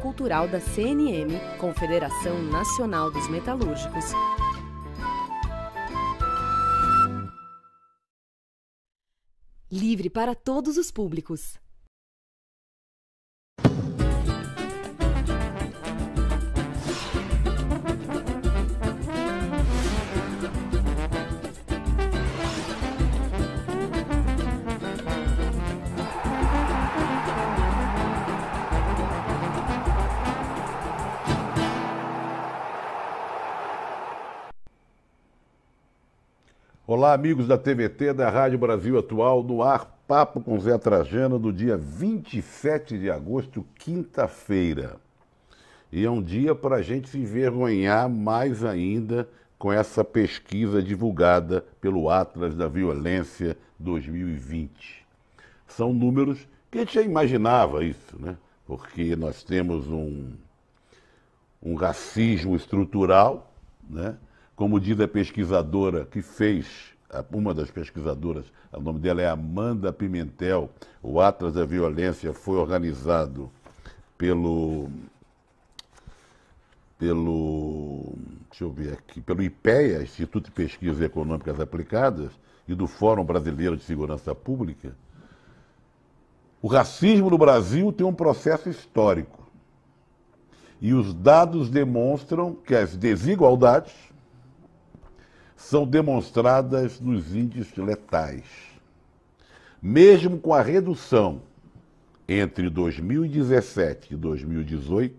Cultural da CNM, Confederação Nacional dos Metalúrgicos. Livre para todos os públicos. Olá, amigos da TVT, da Rádio Brasil Atual, no ar, papo com Zé Trajano, do dia 27 de agosto, quinta-feira. E é um dia para a gente se envergonhar mais ainda com essa pesquisa divulgada pelo Atlas da Violência 2020. São números que a gente já imaginava isso, né? Porque nós temos um, um racismo estrutural, né? como diz a pesquisadora que fez, uma das pesquisadoras, o nome dela é Amanda Pimentel, o Atlas da Violência foi organizado pelo pelo, deixa eu ver aqui, pelo IPEA, Instituto de Pesquisas Econômicas Aplicadas, e do Fórum Brasileiro de Segurança Pública, o racismo no Brasil tem um processo histórico. E os dados demonstram que as desigualdades são demonstradas nos índices letais. Mesmo com a redução entre 2017 e 2018,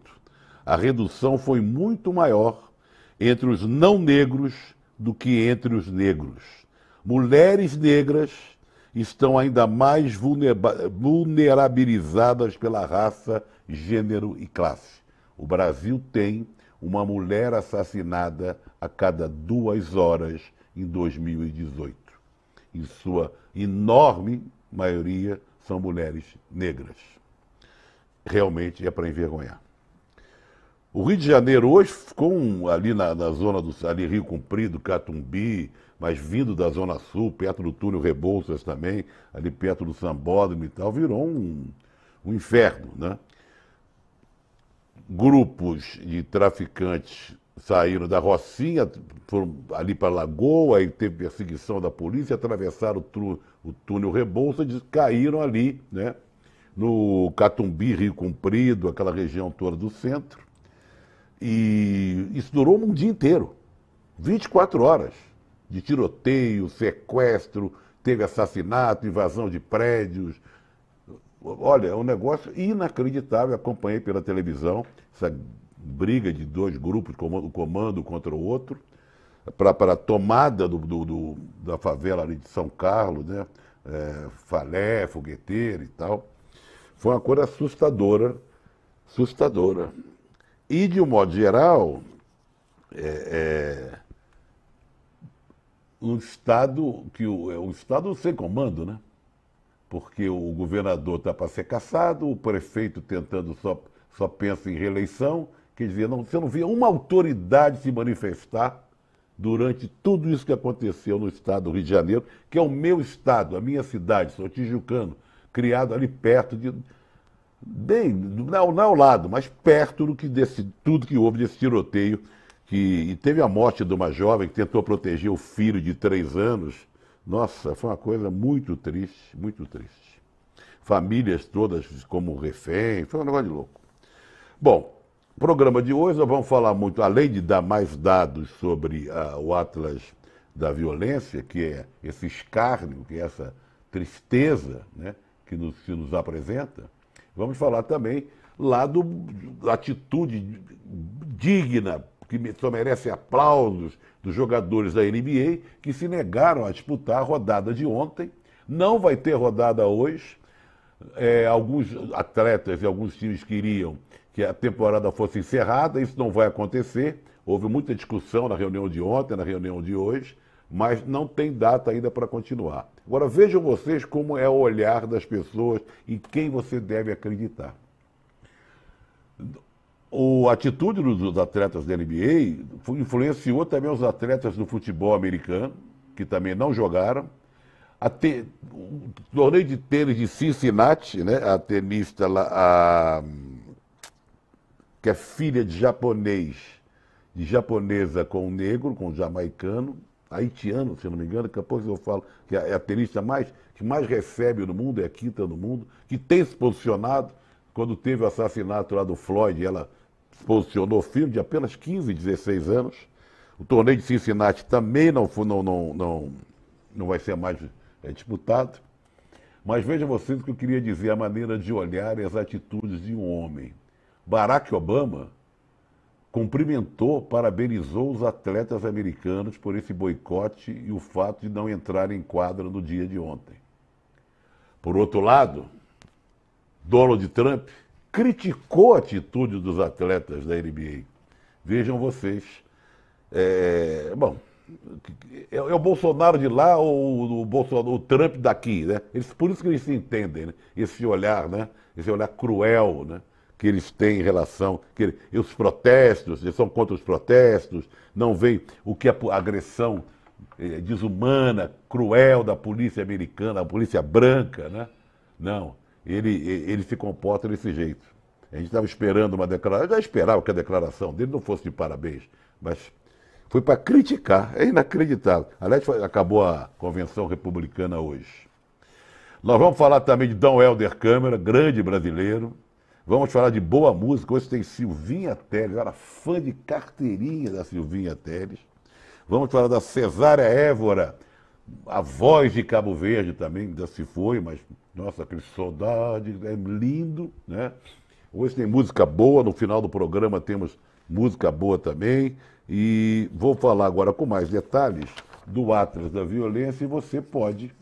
a redução foi muito maior entre os não negros do que entre os negros. Mulheres negras estão ainda mais vulnerabilizadas pela raça, gênero e classe. O Brasil tem uma mulher assassinada a cada duas horas em 2018. Em sua enorme maioria são mulheres negras. Realmente é para envergonhar. O Rio de Janeiro hoje ficou um, ali na, na, zona do ali Rio Comprido, Catumbi, mas vindo da Zona Sul, perto do túnel Rebouças também, ali perto do Sambódromo e tal, virou um, um inferno, né? grupos de traficantes saíram da Rocinha, foram ali para a Lagoa, e teve perseguição da polícia, atravessaram o, o túnel Rebouças e caíram ali, né? No Catumbi, Rio Comprido, aquela região toda do centro. E isso durou um dia inteiro. 24 horas de tiroteio, sequestro, teve assassinato, invasão de prédios, Olha, é um negócio inacreditável. Acompanhei pela televisão essa briga de dois grupos, o comando contra o outro, para a tomada do, do, do, da favela ali de São Carlos, né? É, Falé, Fogueteiro e tal. Foi uma coisa assustadora, assustadora. E, de um modo geral, é, é um Estado que o, é um Estado sem comando, né? porque o governador está para ser cassado, o prefeito tentando só, só pensa em reeleição. Quer dizer, não, você não via uma autoridade se manifestar durante tudo isso que aconteceu no estado do Rio de Janeiro, que é o meu estado, a minha cidade, sou tijucano, criado ali perto de. Bem, não, não ao lado, mas perto do que desse, tudo que houve desse tiroteio. Que, e teve a morte de uma jovem que tentou proteger o filho de três anos nossa, foi uma coisa muito triste, muito triste. Famílias todas como refém, foi um negócio de louco. Bom, programa de hoje nós vamos falar muito, além de dar mais dados sobre ah, o Atlas da Violência, que é esse escárnio, que é essa tristeza né, que nos, se nos apresenta, vamos falar também lá do, da atitude digna, que só merece aplausos dos jogadores da NBA que se negaram a disputar a rodada de ontem. Não vai ter rodada hoje. É, alguns atletas e alguns times queriam que a temporada fosse encerrada, isso não vai acontecer. Houve muita discussão na reunião de ontem, na reunião de hoje, mas não tem data ainda para continuar. Agora vejam vocês como é o olhar das pessoas e quem você deve acreditar o, a atitude dos, atletas da NBA influenciou também os atletas do futebol americano, que também não jogaram. A te, o torneio de tênis de Cincinnati, né, a tenista lá, a, que é filha de japonês, de japonesa com negro, com jamaicano, haitiano, se não me engano, que depois eu falo que é, é a tenista mais, que mais recebe no mundo, é a quinta no mundo, que tem se posicionado quando teve o assassinato lá do Floyd, ela posicionou firme, de apenas 15, 16 anos. O torneio de Cincinnati também não, não, não, não, não vai ser mais é, disputado. Mas veja vocês o que eu queria dizer, a maneira de olhar e as atitudes de um homem. Barack Obama cumprimentou, parabenizou os atletas americanos por esse boicote e o fato de não entrar em quadra no dia de ontem. Por outro lado, Donald Trump criticou a atitude dos atletas da NBA. Vejam vocês. É, bom, é, é, o Bolsonaro de lá ou o, Bolsonaro, o Trump daqui, né? Eles, por isso que eles se entendem, né? Esse olhar, né? Esse olhar cruel, né? Que eles têm em relação, que ele, e os protestos, eles são contra os protestos, não veem o que a agressão é, desumana, cruel da polícia americana, a polícia branca, né? Não, ele, ele se comporta desse jeito. A gente estava esperando uma declaração, eu já esperava que a declaração dele não fosse de parabéns, mas foi para criticar, é inacreditável. Aliás, acabou a convenção republicana hoje. Nós vamos falar também de Dom Helder Câmara, grande brasileiro. Vamos falar de boa música. Hoje tem Silvinha Teles, eu era fã de carteirinha da Silvinha Teles. Vamos falar da Cesária Évora, a voz de Cabo Verde também ainda se foi, mas nossa, que saudade, é lindo, né? Hoje tem música boa, no final do programa temos música boa também. E vou falar agora com mais detalhes do Atlas da Violência e você pode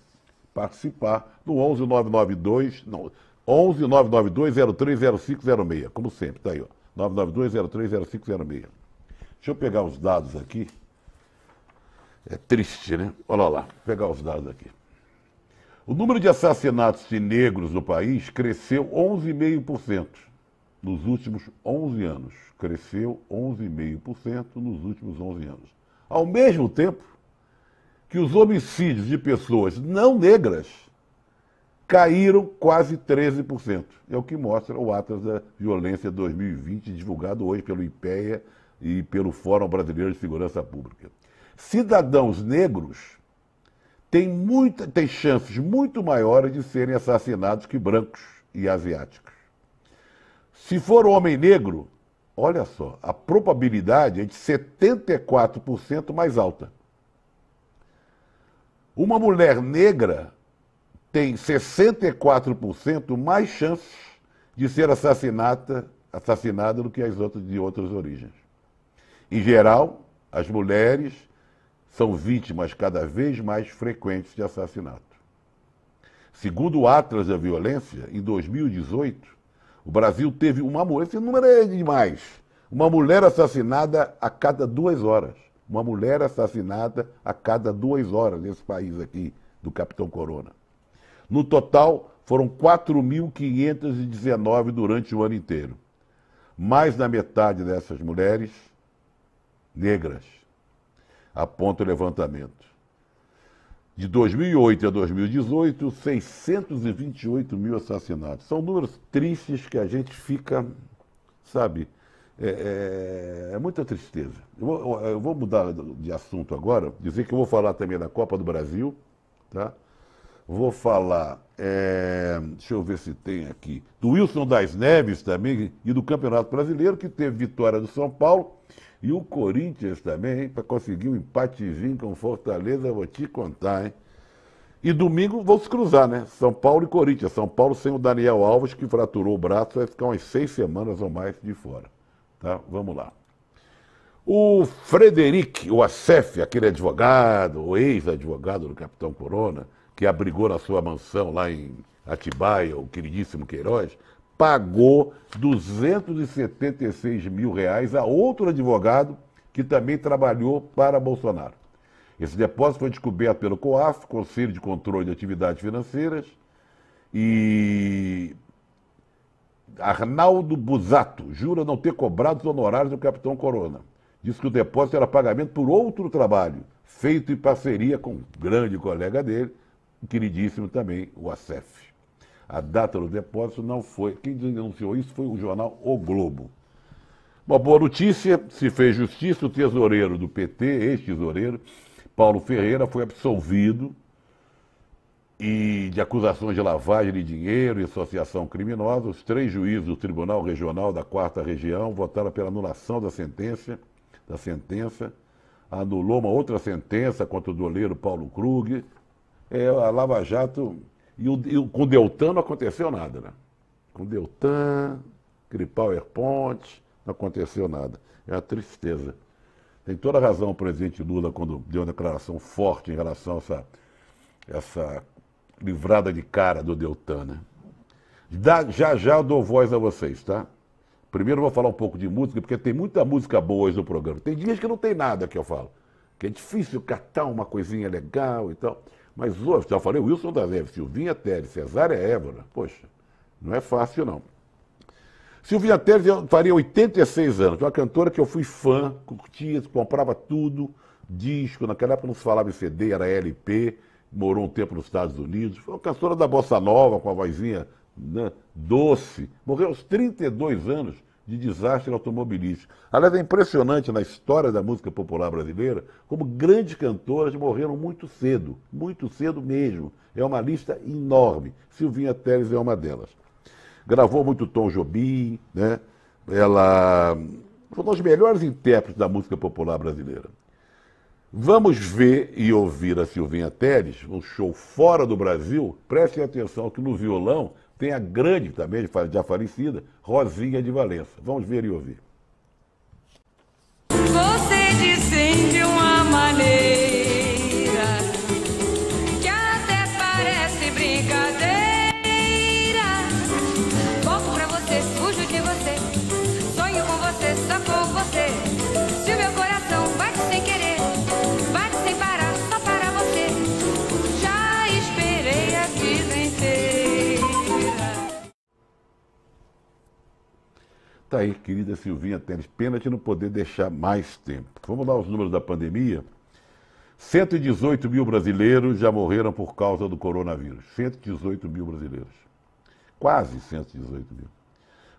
participar no 11992, não, 11992030506, como sempre, tá aí, ó. 992030506. Deixa eu pegar os dados aqui. É triste, né? Olha lá, vou pegar os dados aqui. O número de assassinatos de negros no país cresceu 11,5% nos últimos 11 anos. Cresceu 11,5% nos últimos 11 anos. Ao mesmo tempo que os homicídios de pessoas não negras caíram quase 13%. É o que mostra o Atlas da Violência 2020, divulgado hoje pelo IPEA e pelo Fórum Brasileiro de Segurança Pública cidadãos negros têm, muita, têm chances muito maiores de serem assassinados que brancos e asiáticos. Se for um homem negro, olha só, a probabilidade é de 74% mais alta. Uma mulher negra tem 64% mais chances de ser assassinada do que as outras de outras origens. Em geral, as mulheres são vítimas cada vez mais frequentes de assassinato. Segundo o Atlas da Violência, em 2018, o Brasil teve uma mulher, esse número é demais, uma mulher assassinada a cada duas horas. Uma mulher assassinada a cada duas horas nesse país aqui, do Capitão Corona. No total, foram 4.519 durante o ano inteiro. Mais da metade dessas mulheres negras aponta o levantamento. De 2008 a 2018, 628 mil assassinatos. São números tristes que a gente fica, sabe, é, é, é muita tristeza. Eu vou, eu vou, mudar de assunto agora, dizer que eu vou falar também da Copa do Brasil, tá? Vou falar, é, deixa eu ver se tem aqui, do Wilson das Neves também e do Campeonato Brasileiro, que teve vitória do São Paulo e o Corinthians também, para conseguir um empatezinho com Fortaleza, vou te contar, hein? E domingo vamos se cruzar, né? São Paulo e Corinthians. São Paulo sem o Daniel Alves, que fraturou o braço, vai ficar umas seis semanas ou mais de fora. Tá? Vamos lá. O Frederic, o Acef, aquele advogado, o ex-advogado do Capitão Corona, que abrigou na sua mansão lá em Atibaia, o queridíssimo Queiroz, pagou 276 mil reais a outro advogado que também trabalhou para Bolsonaro. Esse depósito foi descoberto pelo COAF, Conselho de Controle de Atividades Financeiras, e Arnaldo Busato jura não ter cobrado os honorários do capitão Corona. Diz que o depósito era pagamento por outro trabalho, feito em parceria com um grande colega dele, queridíssimo também, o ASEF. A data do depósito não foi. Quem denunciou isso foi o jornal O Globo. Uma boa notícia, se fez justiça, o tesoureiro do PT, ex-tesoureiro, Paulo Ferreira, foi absolvido e de acusações de lavagem de dinheiro e associação criminosa. Os três juízes do Tribunal Regional da Quarta Região votaram pela anulação da sentença, da sentença, anulou uma outra sentença contra o doleiro Paulo Krug. É, a Lava Jato e, o, e com o Deltan não aconteceu nada, né? Com Deltan, Cripauer Ponte, não aconteceu nada. É a tristeza. Tem toda a razão o presidente Lula quando deu uma declaração forte em relação a essa, essa livrada de cara do Deltan, né? já já eu dou voz a vocês, tá? Primeiro eu vou falar um pouco de música, porque tem muita música boa hoje no programa. Tem dias que não tem nada que eu falo. Que é difícil catar uma coisinha legal e tal. Mas hoje, já falei, Wilson da Neve, Silvinha Teles, Cesária Évora, poxa, não é fácil não. Silvinha Teles faria 86 anos, uma cantora que eu fui fã, curtia, comprava tudo, disco, naquela época não se falava em CD, era LP, morou um tempo nos Estados Unidos, foi uma cantora da Bossa Nova, com a vozinha né, doce, morreu aos 32 anos, de desastre automobilístico. Aliás, é impressionante na história da música popular brasileira como grandes cantoras morreram muito cedo, muito cedo mesmo. É uma lista enorme. Silvinha Teles é uma delas. Gravou muito Tom Jobim, né? Ela foi uma das melhores intérpretes da música popular brasileira. Vamos ver e ouvir a Silvinha Teles, um show fora do Brasil. Prestem atenção que no violão tem a grande também, já falecida, Rosinha de Valença. Vamos ver e ouvir. Você uma maneira. Tá aí, querida Silvinha Tênis. Pena de não poder deixar mais tempo. Vamos lá os números da pandemia. 118 mil brasileiros já morreram por causa do coronavírus. 118 mil brasileiros. Quase 118 mil.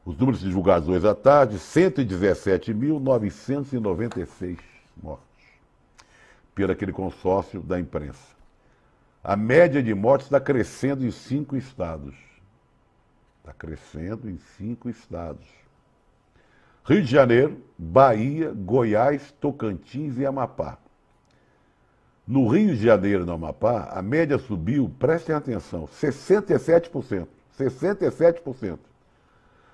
Os números divulgados hoje à tarde, 117.996 mortes. Pelo aquele consórcio da imprensa. A média de mortes está crescendo em cinco estados. Está crescendo em cinco estados. Rio de Janeiro, Bahia, Goiás, Tocantins e Amapá. No Rio de Janeiro e no Amapá, a média subiu, prestem atenção, 67%. 67%.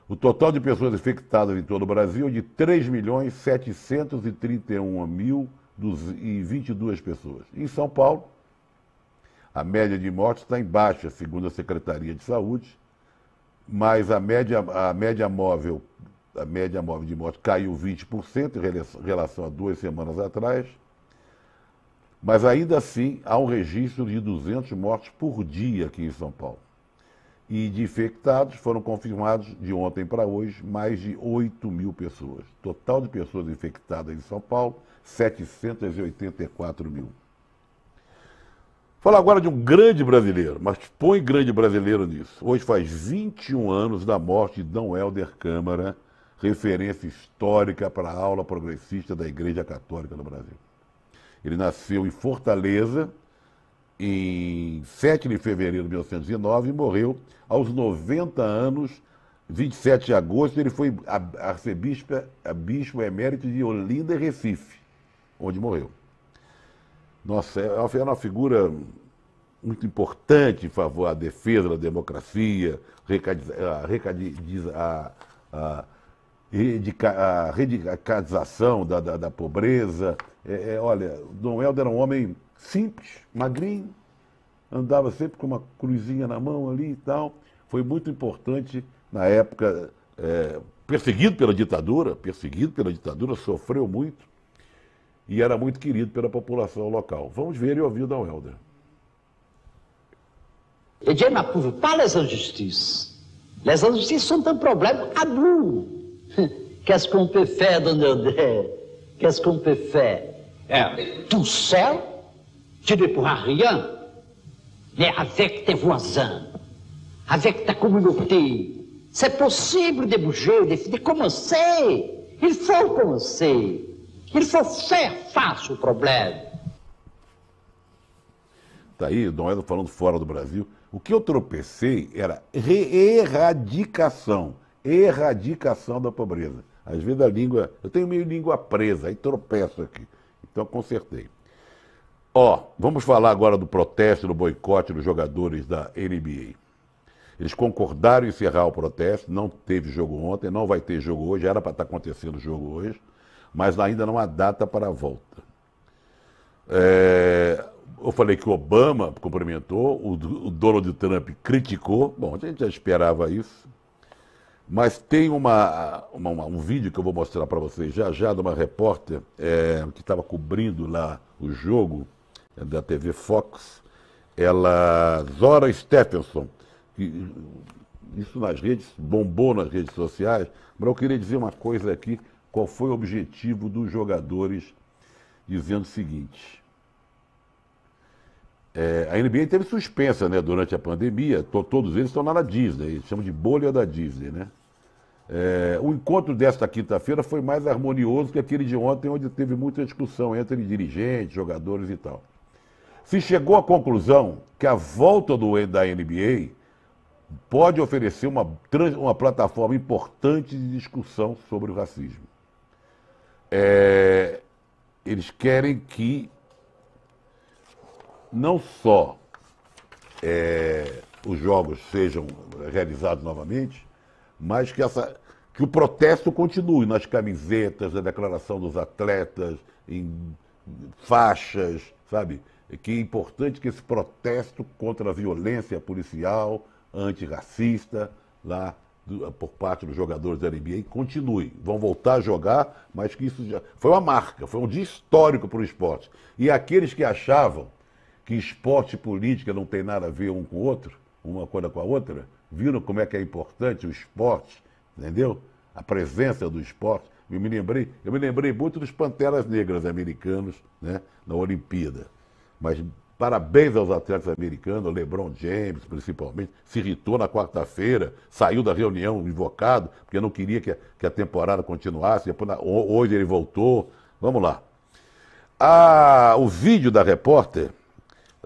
O total de pessoas infectadas em todo o Brasil é de 3.731.022 milhões mil e pessoas. Em São Paulo, a média de mortes está em baixa, segundo a Secretaria de Saúde, mas a média, a média móvel a média móvel de morte caiu 20% em relação a duas semanas atrás, mas ainda assim há um registro de 200 mortes por dia aqui em São Paulo. E de infectados foram confirmados de ontem para hoje mais de 8 mil pessoas. Total de pessoas infectadas em São Paulo, 784 mil. Falar agora de um grande brasileiro, mas põe grande brasileiro nisso. Hoje faz 21 anos da morte de Dom Helder Câmara, referência histórica para a aula progressista da Igreja Católica no Brasil. Ele nasceu em Fortaleza em 7 de fevereiro de 1909 e morreu aos 90 anos, 27 de agosto. Ele foi arcebispo bispo emérito de Olinda e Recife, onde morreu. Nossa, era é é uma figura muito importante em favor da defesa da democracia, recadiza, recadiza. a, a, a radicalização da, da, da pobreza. É, é, olha, Dom Helder era é um homem simples, magrinho, andava sempre com uma cruzinha na mão ali e tal. Foi muito importante na época, é, perseguido pela ditadura, perseguido pela ditadura, sofreu muito e era muito querido pela população local. Vamos ver e ouvir o Dom Helder. Je n'approuve pas les justiça. Les injustices sont un problème à Qu'est-ce qu'on peut faire dans nos Qu'est-ce qu'on peut faire eh, Tout seul, tu ne pourras rien. Mais avec tes voisins, avec ta communauté, c'est possible de bouger, de, de commencer. Il faut commencer. É Il faut faire face ao problema. Tá aí, Dom Edo falando fora do Brasil, o que eu tropecei era re erradicação erradicação da pobreza. Às vezes a língua. Eu tenho meio língua presa, aí tropeço aqui. Então consertei. Ó, vamos falar agora do protesto, do boicote dos jogadores da NBA. Eles concordaram em encerrar o protesto, não teve jogo ontem, não vai ter jogo hoje, era para estar tá acontecendo o jogo hoje, mas ainda não há data para a volta. É, eu falei que o Obama cumprimentou, o, o Donald Trump criticou, bom, a gente já esperava isso. Mas tem uma, uma, uma, um vídeo que eu vou mostrar para vocês já já, de uma repórter é, que estava cobrindo lá o jogo é, da TV Fox, ela, Zora Stephenson, que, isso nas redes, bombou nas redes sociais, mas eu queria dizer uma coisa aqui, qual foi o objetivo dos jogadores, dizendo o seguinte, é, a NBA teve suspensa né, durante a pandemia, todos eles estão lá na Disney, chamam de bolha da Disney. Né? É, o encontro desta quinta-feira foi mais harmonioso que aquele de ontem, onde teve muita discussão entre dirigentes, jogadores e tal. Se chegou à conclusão que a volta do, da NBA pode oferecer uma, uma plataforma importante de discussão sobre o racismo. É, eles querem que não só é, os jogos sejam realizados novamente, mas que, essa, que o protesto continue nas camisetas, na declaração dos atletas, em faixas, sabe? Que é importante que esse protesto contra a violência policial, antirracista, lá do, por parte dos jogadores da NBA continue. Vão voltar a jogar, mas que isso já. Foi uma marca, foi um dia histórico para o esporte. E aqueles que achavam que esporte e política não tem nada a ver um com o outro, uma coisa com a outra. Viram como é que é importante o esporte, entendeu? A presença do esporte. Eu me lembrei, eu me lembrei muito dos Panteras Negras americanos né, na Olimpíada. Mas Parabéns aos atletas americanos, LeBron James principalmente, se irritou na quarta-feira, saiu da reunião invocado, porque não queria que a, que a temporada continuasse, depois, na, hoje ele voltou. Vamos lá. Ah, o vídeo da repórter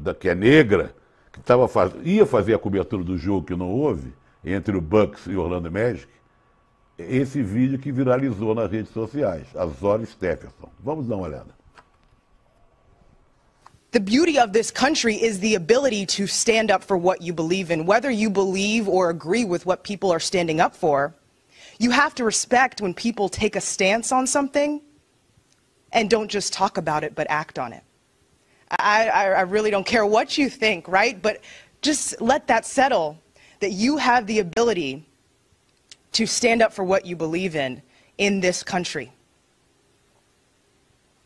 da, que é negra, que tava faz, ia fazer a cobertura do jogo que não houve, entre o Bucks e o Orlando Magic, esse vídeo que viralizou nas redes sociais, a Zora Stephenson. Vamos dar uma olhada. The beauty of this country is the ability to stand up for what you believe in. Whether you believe or agree with what people are standing up for, you have to respect when people take a stance on something and don't just talk about it, but act on it. I, I, I really don't care what you think, right? But just let that settle that you have the ability to stand up for what you believe in in this country.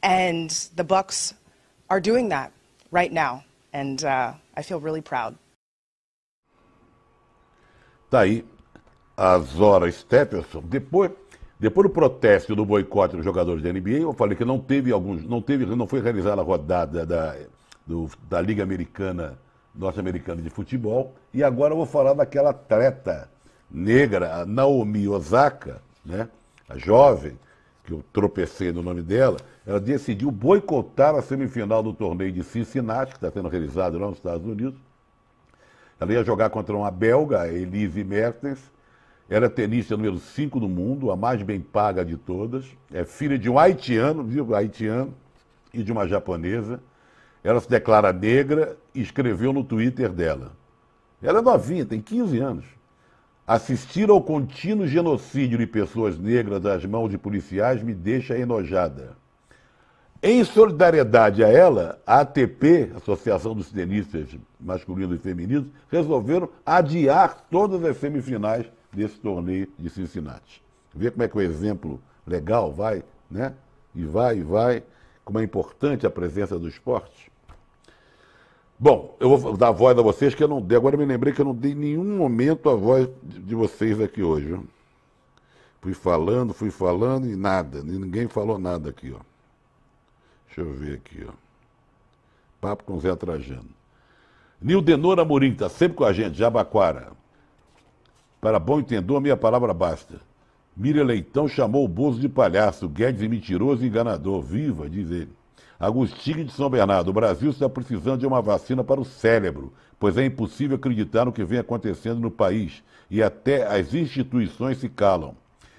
And the Bucks are doing that right now, and uh, I feel really proud. Daí as horas Stephenson. Depois Depois do protesto do boicote dos jogadores da NBA, eu falei que não teve alguns, não teve, não foi realizada a rodada da, do, da Liga Americana, Norte-Americana de Futebol. E agora eu vou falar daquela atleta negra, a Naomi Osaka, né? a jovem, que eu tropecei no nome dela, ela decidiu boicotar a semifinal do torneio de Cincinnati, que está sendo realizado lá nos Estados Unidos. Ela ia jogar contra uma belga, Elise Mertens, era tenista número 5 do mundo, a mais bem paga de todas. É filha de um haitiano, viu? Haitiano e de uma japonesa. Ela se declara negra e escreveu no Twitter dela. Ela é novinha, tem 15 anos. Assistir ao contínuo genocídio de pessoas negras às mãos de policiais me deixa enojada. Em solidariedade a ela, a ATP, Associação dos Tenistas Masculinos e Femininos, resolveram adiar todas as semifinais desse torneio de Cincinnati. Vê como é que o exemplo legal vai, né? E vai, e vai, como é importante a presença do esporte. Bom, eu vou dar a voz a vocês que eu não dei. Agora eu me lembrei que eu não dei em nenhum momento a voz de vocês aqui hoje. Fui falando, fui falando e nada. Ninguém falou nada aqui, ó. Deixa eu ver aqui, ó. Papo com Zé Trajano. Nildenor Amorim está sempre com a gente, Jabaquara. Para bom entender a minha palavra basta. Miriam Leitão chamou o Bozo de palhaço, Guedes e é mentiroso e enganador. Viva, diz ele. Agostinho de São Bernardo, o Brasil está precisando de uma vacina para o cérebro, pois é impossível acreditar no que vem acontecendo no país e até as instituições se calam.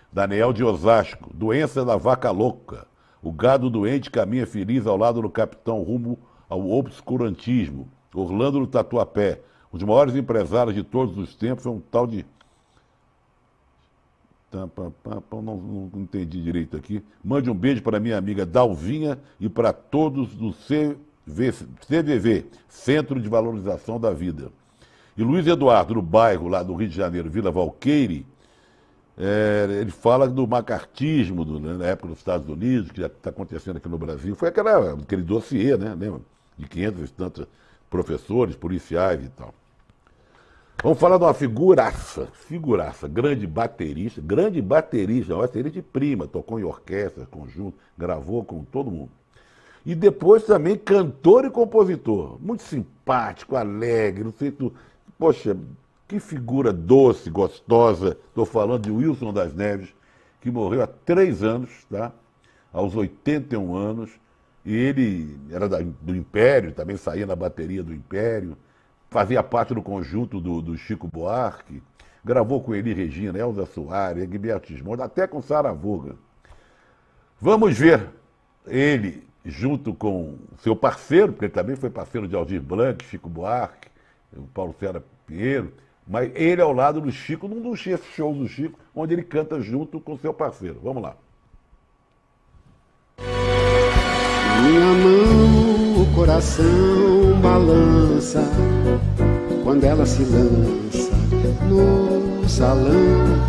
Daniel de Osasco, doença da vaca louca. O gado doente caminha feliz ao lado do capitão rumo ao obscurantismo. Orlando do Tatuapé, um dos maiores empresários de todos os tempos, é um tal de Tá, pá, pá, pá, não, não, entendi direito aqui. Mande um beijo para minha amiga Dalvinha e para todos do CV, CVV, Centro de Valorização da Vida. E Luiz Eduardo, no bairro lá do Rio de Janeiro, Vila Valqueire, é, ele fala do macartismo do, né, na época dos Estados Unidos, que está acontecendo aqui no Brasil. Foi aquela, aquele dossiê, né, lembra? De 500 e tantos professores, policiais e tal. Vamos falar de uma figuraça, figuraça, grande baterista, grande baterista, baterista de prima, tocou em orquestra, conjunto, gravou com todo mundo. E depois também cantor e compositor, muito simpático, alegre, não sei tu. Poxa, que figura doce, gostosa. Estou falando de Wilson das Neves, que morreu há três anos, tá? Aos 81 anos. E ele era da, do Império, também saía na bateria do Império fazia parte do conjunto do, do Chico Buarque, gravou com Eli Regina, Elza Soares, Egberto Gismondo, até com Sara Voga. Vamos ver ele junto com seu parceiro, porque ele também foi parceiro de Aldir Blanc, Chico Buarque, Paulo Cera Pinheiro, mas ele ao lado do Chico, num dos shows do Chico, onde ele canta junto com seu parceiro. Vamos lá. Minha mão, o coração balança quando ela se lança no salão.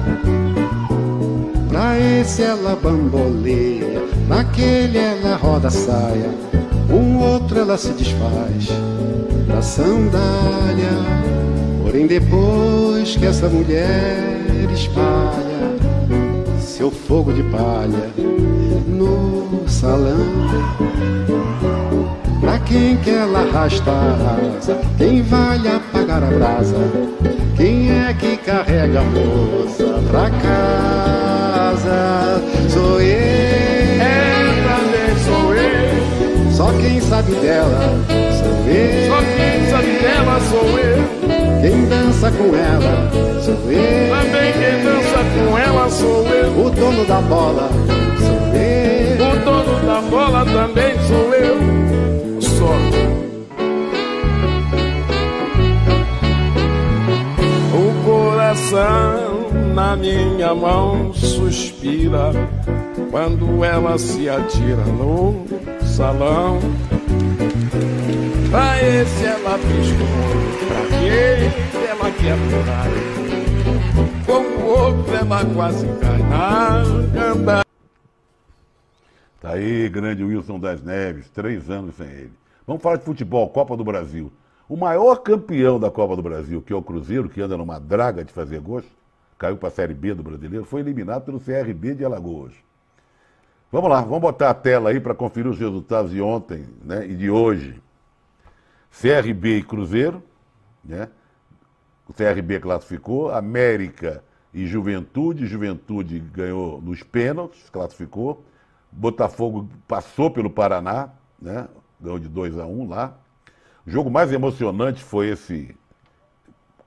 Pra esse ela bamboleia, naquele ela roda a saia, um outro ela se desfaz da sandália. Porém, depois que essa mulher espalha seu fogo de palha no salão quem que ela arrasta Quem vai apagar a brasa? Quem é que carrega a moça pra casa? Sou eu, é, também sou eu. Só quem sabe dela sou eu. Só quem sabe dela sou eu. Quem dança com ela sou eu. Também quem dança com ela sou eu. O dono da bola sou eu. O dono da bola também sou eu. coração na minha mão suspira quando ela se atira no salão. Pra esse ela piscou, pra aquele ela quer pular. Com o outro ela quase cai na candada. Tá aí, grande Wilson das Neves, três anos sem ele. Vamos falar de futebol, Copa do Brasil. O maior campeão da Copa do Brasil, que é o Cruzeiro, que anda numa draga de fazer gosto, caiu para a Série B do Brasileiro, foi eliminado pelo CRB de Alagoas. Vamos lá, vamos botar a tela aí para conferir os resultados de ontem né, e de hoje. CRB e Cruzeiro, né? O CRB classificou, América e Juventude, Juventude ganhou nos pênaltis, classificou. Botafogo passou pelo Paraná, né? Ganhou de 2 a 1 um lá. O jogo mais emocionante foi esse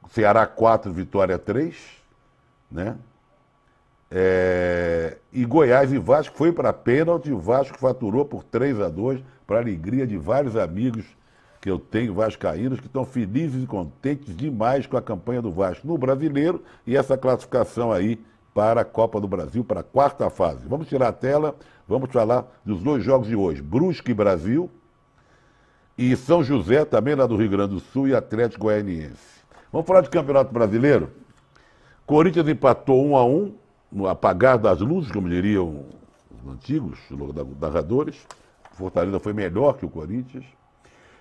Ceará 4, Vitória 3, né? É, e Goiás e Vasco foi para pênalti, o Vasco faturou por 3 a 2 para alegria de vários amigos que eu tenho vascaínos que estão felizes e contentes demais com a campanha do Vasco no Brasileiro e essa classificação aí para a Copa do Brasil, para a quarta fase. Vamos tirar a tela, vamos falar dos dois jogos de hoje, Brusque e Brasil e São José, também lá do Rio Grande do Sul, e Atlético Goianiense. Vamos falar de Campeonato Brasileiro? Corinthians empatou 1 a 1 no apagar das luzes, como diriam os antigos narradores. Fortaleza foi melhor que o Corinthians.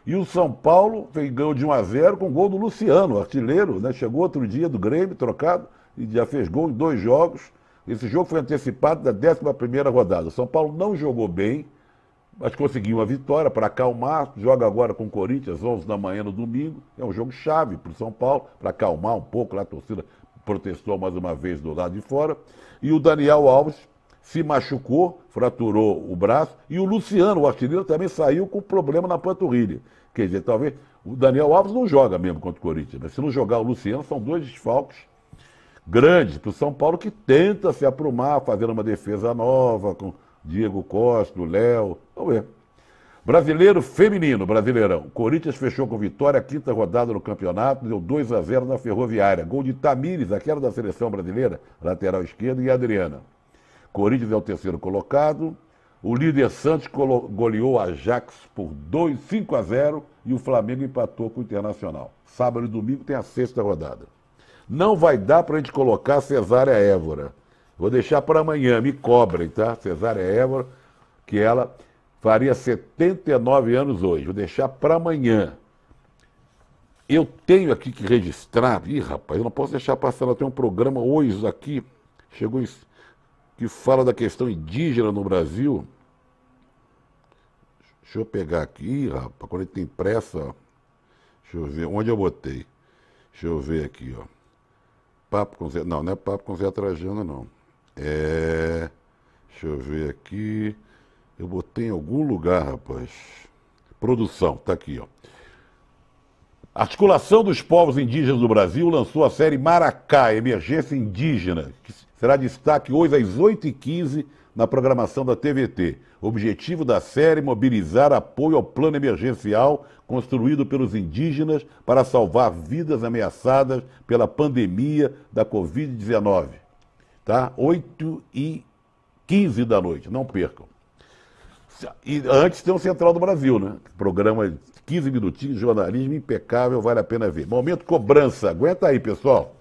E o São Paulo fez, ganhou de 1 a 0 com o gol do Luciano, artilheiro, né? Chegou outro dia do Grêmio, trocado, e já fez gol em dois jogos. Esse jogo foi antecipado da 11ª rodada. O São Paulo não jogou bem, mas conseguiu uma vitória para acalmar, joga agora com o Corinthians, 11 da manhã no domingo, é um jogo chave para o São Paulo, para acalmar um pouco, lá a torcida protestou mais uma vez do lado de fora, e o Daniel Alves se machucou, fraturou o braço, e o Luciano, o artilheiro, também saiu com problema na panturrilha. Quer dizer, talvez, o Daniel Alves não joga mesmo contra o Corinthians, mas se não jogar o Luciano, são dois desfalques grandes para o São Paulo, que tenta se aprumar, fazendo uma defesa nova, com Diego Costa, o Léo. Vamos ver. Brasileiro feminino, brasileirão. Corinthians fechou com vitória, quinta rodada no campeonato, deu 2 a 0 na Ferroviária. Gol de Tamires, aquela da seleção brasileira, lateral esquerdo e Adriana. Corinthians é o terceiro colocado. O líder Santos goleou Ajax por 2, 5 a 0 e o Flamengo empatou com o Internacional. Sábado e domingo tem a sexta rodada. Não vai dar para a gente colocar Cesária Évora. Vou deixar para amanhã, me cobrem, tá? Cesária Évora, que ela faria 79 anos hoje. Vou deixar para amanhã. Eu tenho aqui que registrar. Ih, rapaz, eu não posso deixar passar. Ela tem um programa hoje aqui, chegou em, que fala da questão indígena no Brasil. Deixa eu pegar aqui, Ih, rapaz, quando ele tem pressa, ó. Deixa eu ver, onde eu botei? Deixa eu ver aqui, ó. Papo com Zé. Não, não é papo com Zé Trajano, não. É. Deixa eu ver aqui. Eu botei em algum lugar, rapaz. Produção, tá aqui, ó. Articulação dos Povos Indígenas do Brasil lançou a série Maracá, Emergência Indígena, que será destaque hoje às 8h15 na programação da TVT. O objetivo da série é mobilizar apoio ao plano emergencial construído pelos indígenas para salvar vidas ameaçadas pela pandemia da Covid-19 tá? 8 e 15 da noite, não percam. E antes tem o Central do Brasil, né? Programa 15 minutinhos, jornalismo impecável, vale a pena ver. Momento cobrança, aguenta aí, pessoal.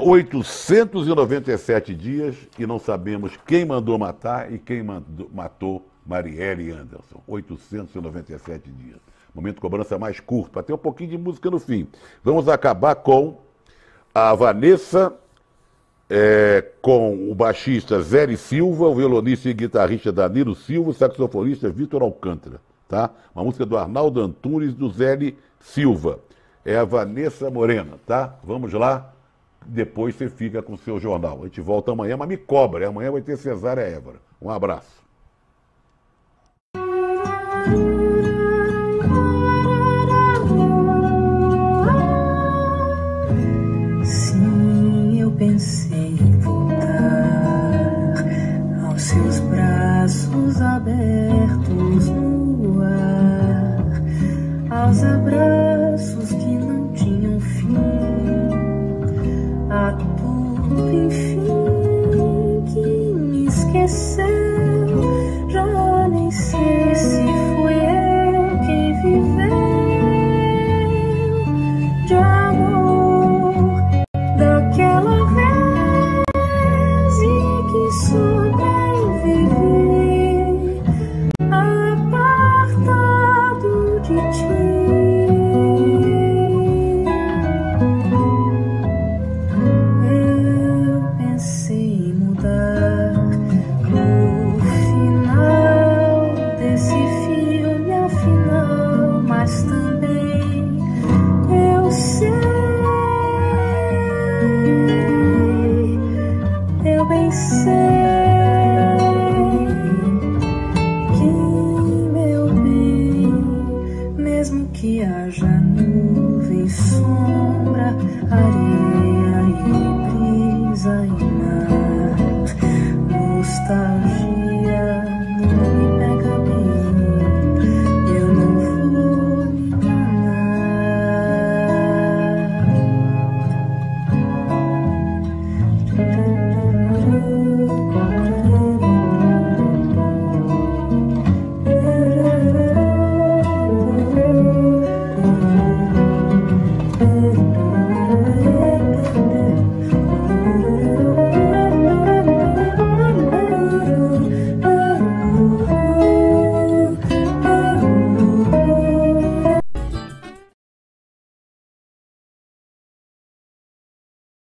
897 dias e não sabemos quem mandou matar e quem mandou, matou Marielle Anderson. 897 dias. Momento cobrança mais curto, até um pouquinho de música no fim. Vamos acabar com a Vanessa é, com o baixista Zé Silva, o violonista e guitarrista Danilo Silva, o saxofonista Vitor Alcântara. Tá? Uma música do Arnaldo Antunes, do Zé Silva. É a Vanessa Morena, tá? Vamos lá. Depois você fica com o seu jornal. A gente volta amanhã, mas me cobra. Amanhã vai ter Cesária Évora. Um abraço. casa branca.